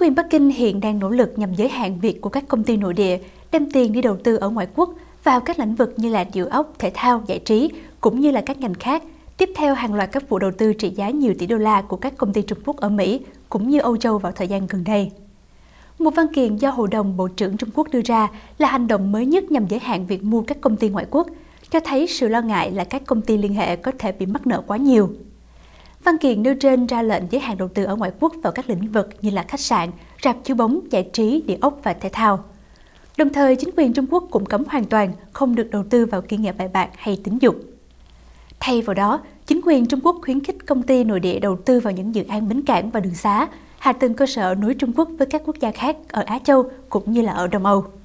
quyền Bắc Kinh hiện đang nỗ lực nhằm giới hạn việc của các công ty nội địa đem tiền đi đầu tư ở ngoại quốc vào các lĩnh vực như là địa ốc, thể thao, giải trí cũng như là các ngành khác. Tiếp theo hàng loạt các vụ đầu tư trị giá nhiều tỷ đô la của các công ty Trung Quốc ở Mỹ cũng như Âu Châu vào thời gian gần đây. Một văn kiện do Hội đồng Bộ trưởng Trung Quốc đưa ra là hành động mới nhất nhằm giới hạn việc mua các công ty ngoại quốc, cho thấy sự lo ngại là các công ty liên hệ có thể bị mắc nợ quá nhiều. Văn kiện nêu trên ra lệnh giới hạn đầu tư ở ngoại quốc vào các lĩnh vực như là khách sạn, rạp chiếu bóng, giải trí, địa ốc và thể thao. Đồng thời, chính quyền Trung Quốc cũng cấm hoàn toàn không được đầu tư vào kinh nghiệm bài bạc hay tín dụng. Thay vào đó, chính quyền Trung Quốc khuyến khích công ty nội địa đầu tư vào những dự án bến cảng và đường xá, hạ tầng cơ sở nối Trung Quốc với các quốc gia khác ở Á Châu cũng như là ở Đông Âu.